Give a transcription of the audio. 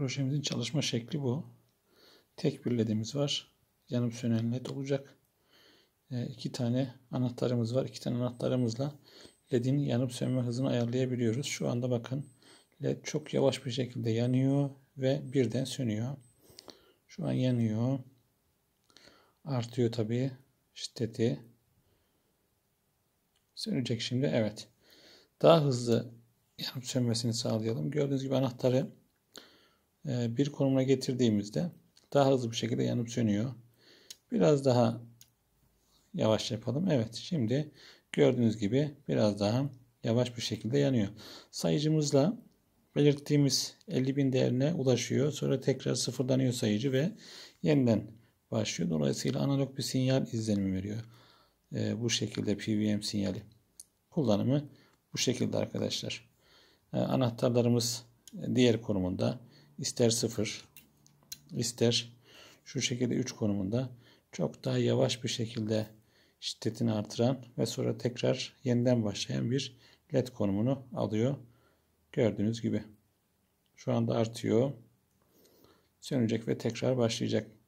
Kroşemizin çalışma şekli bu. Tek bir ledimiz var. Yanıp sönen led olacak. E, iki tane anahtarımız var. İki tane anahtarımızla ledin yanıp sönme hızını ayarlayabiliyoruz. Şu anda bakın led çok yavaş bir şekilde yanıyor ve birden sönüyor. Şu an yanıyor. Artıyor tabii şiddeti. Sönecek şimdi. Evet. Daha hızlı yanıp sönmesini sağlayalım. Gördüğünüz gibi anahtarı e, bir konumuna getirdiğimizde daha hızlı bir şekilde yanıp sönüyor. Biraz daha yavaş yapalım. Evet şimdi gördüğünüz gibi biraz daha yavaş bir şekilde yanıyor. Sayıcımızla belirttiğimiz 50.000 değerine ulaşıyor. Sonra tekrar sıfırlanıyor sayıcı ve yeniden başlıyor. Dolayısıyla analog bir sinyal izlenimi veriyor. E, bu şekilde PWM sinyali. Kullanımı bu şekilde arkadaşlar. E, anahtarlarımız diğer konumunda ister 0 ister şu şekilde 3 konumunda çok daha yavaş bir şekilde şiddetini artıran ve sonra tekrar yeniden başlayan bir led konumunu alıyor. Gördüğünüz gibi. Şu anda artıyor. Sönecek ve tekrar başlayacak.